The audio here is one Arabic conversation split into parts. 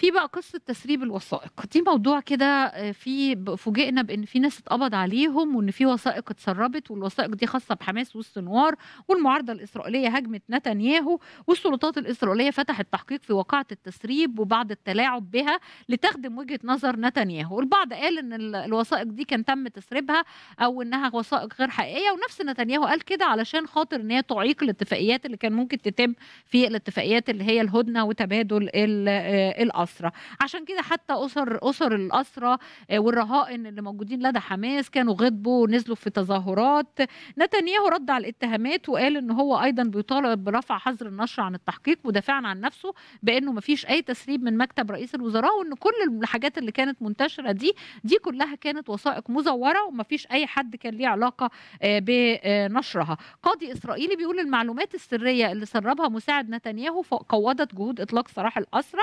في بقى قصه تسريب الوثائق دي موضوع كده آه، في فوجئنا بان في ناس اتقبض عليهم وان في وثائق اتسربت والوثائق دي خاصه بحماس والسنوار والمعارضه الاسرائيليه هاجمت نتنياهو والسلطات الاسرائيليه فتحت تحقيق في واقعه التسريب وبعض التلاعب بها لتخدم وجهه نظر نتنياهو البعض قال ان الوثائق دي كان تم تسريبها او انها وثائق غير حقيقيه ونفس نتنياهو قال كده علشان خاطر ان هي تعيق الاتفاقيات اللي كان ممكن تتم في الاتفاقيات اللي هي الهدنه وتبادل آه، الاسرى الأسرة عشان كده حتى أسر أسر الأسرة آه، والرهائن اللي موجودين لدى حماس كانوا غضبوا ونزلوا في تظاهرات نتنياهو رد على الاتهامات وقال ان هو ايضا بيطالب برفع حظر النشر عن التحقيق ودافعا عن نفسه بانه مفيش اي تسريب من مكتب رئيس الوزراء وان كل الحاجات اللي كانت منتشره دي دي كلها كانت وثائق مزوره ومفيش اي حد كان ليه علاقه آه، بنشرها قاضي اسرائيلي بيقول المعلومات السريه اللي سربها مساعد نتنياهو قوضت جهود اطلاق سراح الاسرى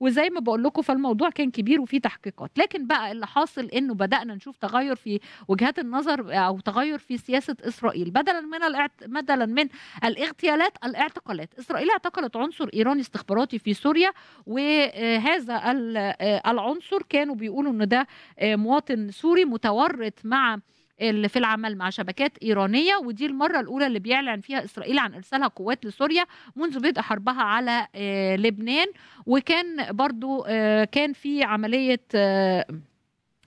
وزي ما بقول لكم فالموضوع كان كبير وفي تحقيقات لكن بقى اللي حاصل انه بدانا نشوف تغير في وجهات النظر او تغير في سياسه اسرائيل بدلا من الاعت... بدلا من الاغتيالات الاعتقالات اسرائيل اعتقلت عنصر ايراني استخباراتي في سوريا وهذا العنصر كانوا بيقولوا ان ده مواطن سوري متورط مع اللي في العمل مع شبكات إيرانية ودي المرة الأولى اللي بيعلن فيها إسرائيل عن إرسالها قوات لسوريا منذ بدء حربها على آه، لبنان وكان برضو آه، كان في عملية آه،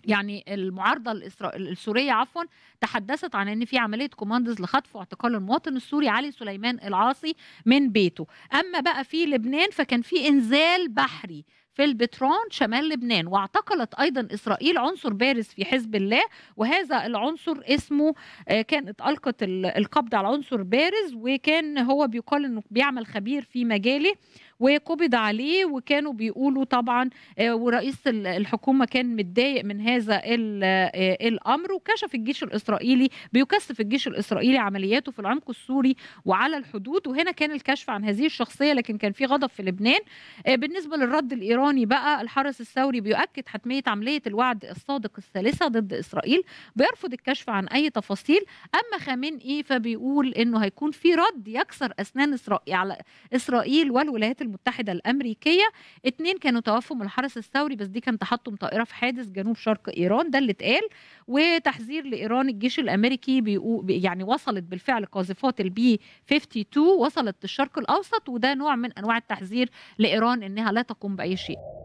يعني المعارضة السورية عفوا تحدثت عن ان في عمليه كوماندز لخطف واعتقال المواطن السوري علي سليمان العاصي من بيته اما بقى في لبنان فكان في انزال بحري في البترون شمال لبنان واعتقلت أيضا إسرائيل عنصر بارز في حزب الله وهذا العنصر اسمه آه، كانت ألقت القبض على عنصر بارز وكان هو بيقال أنه بيعمل خبير في مجاله وقبض عليه وكانوا بيقولوا طبعا آه، ورئيس الحكومه كان متضايق من هذا آه، الامر وكشف الجيش الاسرائيلي بيكثف الجيش الاسرائيلي عملياته في العمق السوري وعلى الحدود وهنا كان الكشف عن هذه الشخصيه لكن كان في غضب في لبنان آه، بالنسبه للرد الايراني بقى الحرس الثوري بيؤكد حتميه عمليه الوعد الصادق الثالثه ضد اسرائيل بيرفض الكشف عن اي تفاصيل اما خامنئي إيه، فبيقول انه هيكون في رد يكسر اسنان اسرائيل على اسرائيل والولايات المتحده الامريكيه اتنين كانوا توفوا من الحرس الثوري بس دي كان تحطم طائره في حادث جنوب شرق ايران ده اللي اتقال وتحذير لايران الجيش الامريكي بيقو يعني وصلت بالفعل قاذفات البي 52 وصلت الشرق الاوسط وده نوع من انواع التحذير لايران انها لا تقوم باي شيء